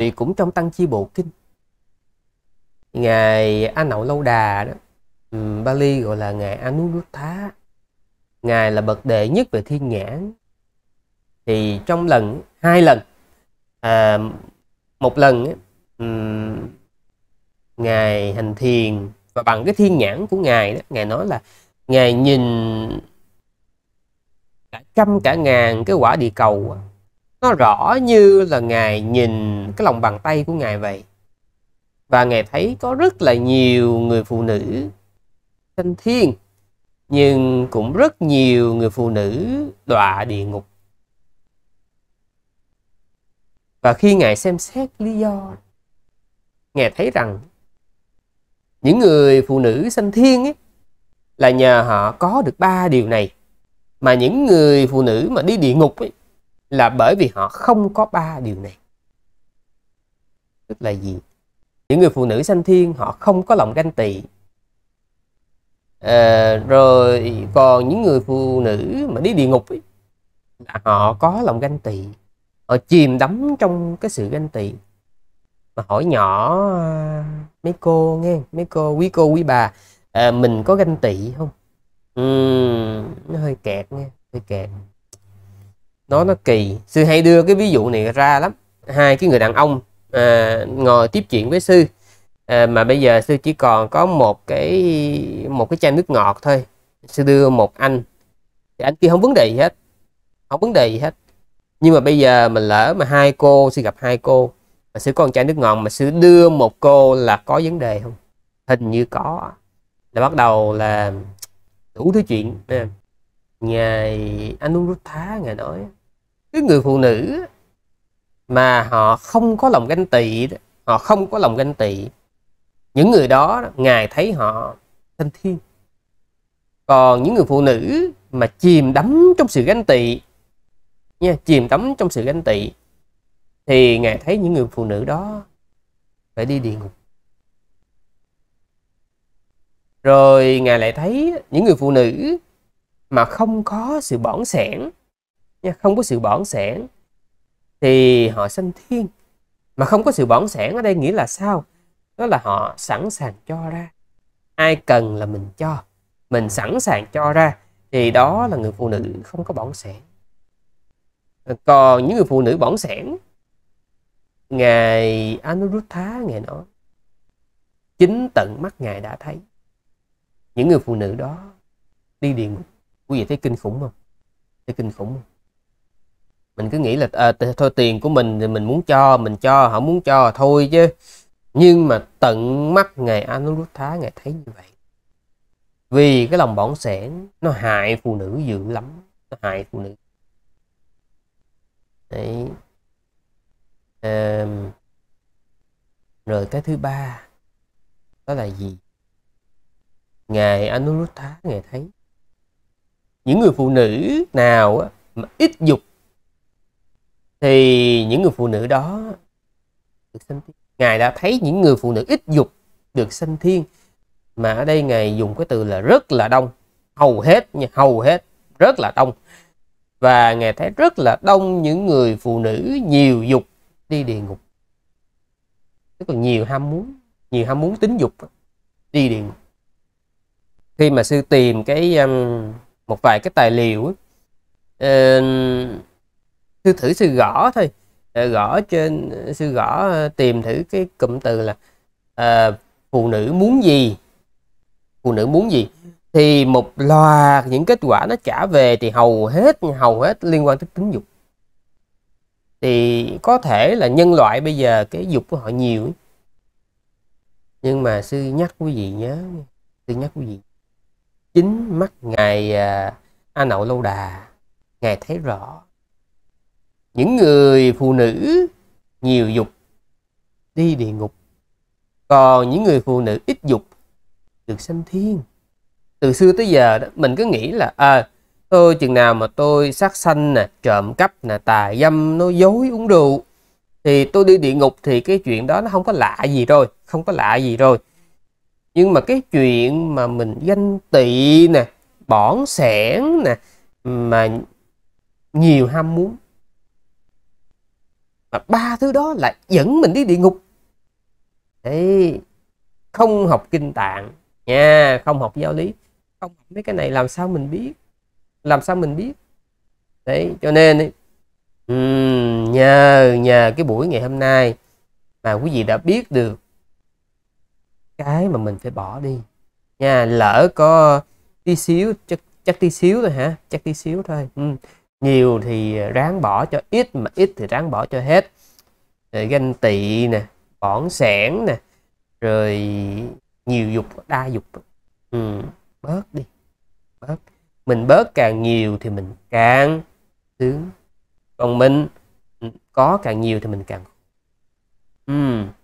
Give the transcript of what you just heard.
thì cũng trong tăng chi bộ kinh ngài a nậu lâu đà đó bali gọi là ngài anuruddha ngài là bậc đệ nhất về thiên nhãn thì trong lần hai lần à, một lần um, ngài hành thiền và bằng cái thiên nhãn của ngài đó ngài nói là ngài nhìn cả trăm cả ngàn cái quả địa cầu nó rõ như là ngài nhìn cái lòng bàn tay của ngài vậy và ngài thấy có rất là nhiều người phụ nữ thanh thiên nhưng cũng rất nhiều người phụ nữ đọa địa ngục và khi ngài xem xét lý do ngài thấy rằng những người phụ nữ sanh thiên ấy, là nhờ họ có được ba điều này mà những người phụ nữ mà đi địa ngục ấy, là bởi vì họ không có ba điều này. Tức là gì? Những người phụ nữ sanh thiên họ không có lòng ganh tị. À, rồi còn những người phụ nữ mà đi địa ngục ấy, là họ có lòng ganh tị. Họ chìm đắm trong cái sự ganh tị. Mà hỏi nhỏ à, mấy cô nghe, mấy cô quý cô quý bà, à, mình có ganh tị không? Ừ, nó hơi kẹt nghe, hơi kẹt nó nó kỳ sư hay đưa cái ví dụ này ra lắm hai cái người đàn ông à, ngồi tiếp chuyện với sư à, mà bây giờ sư chỉ còn có một cái một cái chai nước ngọt thôi sư đưa một anh thì anh kia không vấn đề gì hết không vấn đề gì hết nhưng mà bây giờ mình lỡ mà hai cô sư gặp hai cô mà sư còn chai nước ngọt mà sư đưa một cô là có vấn đề không hình như có là bắt đầu là đủ thứ chuyện ngày anh uống rút thá ngày nói cái người phụ nữ mà họ không có lòng ganh tị họ không có lòng ganh tị những người đó ngài thấy họ thanh thiên còn những người phụ nữ mà chìm đắm trong sự ganh tị nha chìm đắm trong sự ganh tị thì ngài thấy những người phụ nữ đó phải đi địa ngục rồi ngài lại thấy những người phụ nữ mà không có sự bỏng sẻn nha không có sự bỏng sẻn thì họ sanh thiên mà không có sự bỏng sẻn ở đây nghĩa là sao đó là họ sẵn sàng cho ra ai cần là mình cho mình sẵn sàng cho ra thì đó là người phụ nữ không có bỏng sẻn ờ, còn những người phụ nữ bỏng sẻn ngài Anuruddha ngài nói chính tận mắt ngài đã thấy những người phụ nữ đó đi địa ngục quý vị thấy kinh khủng không thấy kinh khủng không mình cứ nghĩ là à, thôi tiền của mình thì mình muốn cho mình cho họ muốn cho thôi chứ nhưng mà tận mắt ngài Anuruddha ngài thấy như vậy vì cái lòng bỏng sẻ nó hại phụ nữ dữ lắm nó hại phụ nữ đấy à, rồi cái thứ ba đó là gì ngài Anuruddha ngài thấy những người phụ nữ nào mà ít dục thì những người phụ nữ đó được sanh thiên ngài đã thấy những người phụ nữ ít dục được sanh thiên mà ở đây ngài dùng cái từ là rất là đông hầu hết nha hầu hết rất là đông và ngài thấy rất là đông những người phụ nữ nhiều dục đi địa ngục tức là nhiều ham muốn nhiều ham muốn tính dục đi địa ngục khi mà sư tìm cái um, một vài cái tài liệu uh, sư thử sư gõ thôi ờ, gõ trên ờ, sư gõ ờ, tìm thử cái cụm từ là à, phụ nữ muốn gì phụ nữ muốn gì thì một loạt những kết quả nó trả về thì hầu hết hầu hết liên quan tới tính dục thì có thể là nhân loại bây giờ cái dục của họ nhiều ấy. nhưng mà sư nhắc quý vị nhớ sư nhắc quý vị chính mắt ngài à, a nậu lâu đà ngài thấy rõ những người phụ nữ nhiều dục đi địa ngục còn những người phụ nữ ít dục được sanh thiên từ xưa tới giờ đó mình cứ nghĩ là à, ờ, tôi chừng nào mà tôi sát sanh nè trộm cắp nè tà dâm nó dối uống rượu thì tôi đi địa ngục thì cái chuyện đó nó không có lạ gì rồi không có lạ gì rồi nhưng mà cái chuyện mà mình danh tị nè bỏng sẻn nè mà nhiều ham muốn mà ba thứ đó lại dẫn mình đi địa ngục thì không học kinh tạng nha không học giáo lý không học mấy cái này làm sao mình biết làm sao mình biết đấy cho nên ừ, nhờ nhờ cái buổi ngày hôm nay mà quý vị đã biết được cái mà mình phải bỏ đi nha lỡ có tí xíu chắc chắc tí xíu thôi hả chắc tí xíu thôi nhiều thì ráng bỏ cho ít mà ít thì ráng bỏ cho hết rồi ganh tị nè bỏng sẻn nè rồi nhiều dục đa dục ừ, bớt đi bớt mình bớt càng nhiều thì mình càng sướng còn mình ừ, có càng nhiều thì mình càng ừ.